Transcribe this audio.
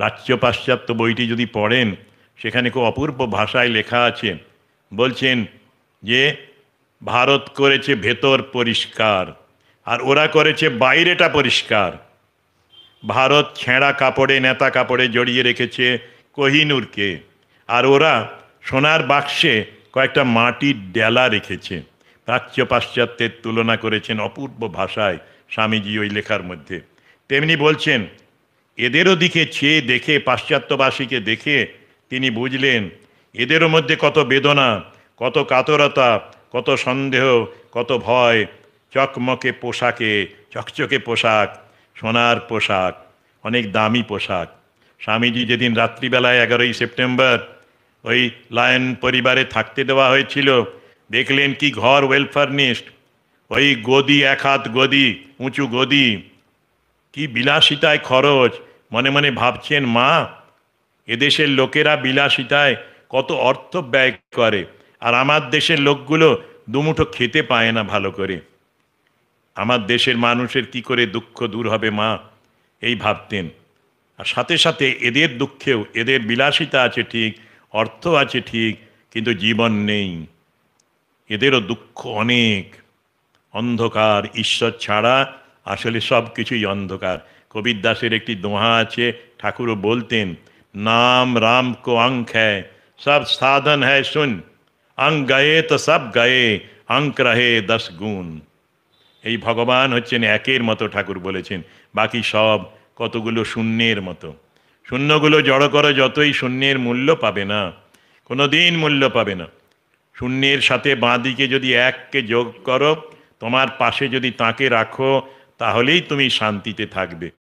প্রাচ্য পাশ্চাত্য বইটি যদি পড়েন সেখানে খুব অপূর্ব ভাষায় লেখা আছে বলছেন যে ভারত করেছে ভেতর পরিষ্কার আর ওরা করেছে বাইরেটা পরিষ্কার ভারত ছেঁড়া কাপড়ে নেতা কাপড়ে জড়িয়ে রেখেছে কোহিনুরকে আর ওরা সোনার বাক্সে কয়েকটা মাটির ডেলা রেখেছে প্রাচ্য পাশ্চাত্যের তুলনা করেছেন অপূর্ব ভাষায় স্বামীজি ওই লেখার মধ্যে তেমনি বলছেন এদেরও দিকে চেয়ে দেখে পাশ্চাত্যবাসীকে দেখে তিনি বুঝলেন এদেরও মধ্যে কত বেদনা কত কাতরতা কত সন্দেহ কত ভয় চকমকে পোশাকে চকচকে পোশাক সোনার পোশাক অনেক দামি পোশাক স্বামীজি যেদিন রাত্রিবেলায় এগারোই সেপ্টেম্বর ওই লায়ন পরিবারে থাকতে দেওয়া হয়েছিল দেখলেন কি ঘর ওয়েলফারনিস্ট ওই গদি এক হাত গদি উঁচু গদি কি বিলাসিতায় খরচ মনে মনে ভাবছেন মা এদেশের লোকেরা বিলাসিতায় কত অর্থ ব্যয় করে আর আমার দেশের লোকগুলো দুমুঠো খেতে পায় না ভালো করে আমার দেশের মানুষের কি করে দুঃখ দূর হবে মা এই ভাবতেন আর সাথে সাথে এদের দুঃখেও এদের বিলাসিতা আছে ঠিক অর্থ আছে ঠিক কিন্তু জীবন নেই এদেরও দুঃখ অনেক অন্ধকার ঈশ্বর ছাড়া আসলে সব কিছুই অন্ধকার কবির দাসের একটি দোহা আছে ঠাকুরও বলতেন নাম রাম কো অঙ্ক হ্যায় সব সাধন হ্যায় শুন অঙ্ক গায়ে তো সব গায়ে অঙ্ক রহে দশ গুণ এই ভগবান হচ্ছেন একের মতো ঠাকুর বলেছেন বাকি সব কতগুলো শূন্যের মতো শূন্যগুলো জড়ো করো যতই শূন্যের মূল্য পাবে না কোনো দিন মূল্য পাবে না শূন্যের সাথে বাঁদিকে যদি এককে যোগ করো তোমার পাশে যদি তাকে রাখো তাহলেই তুমি শান্তিতে থাকবে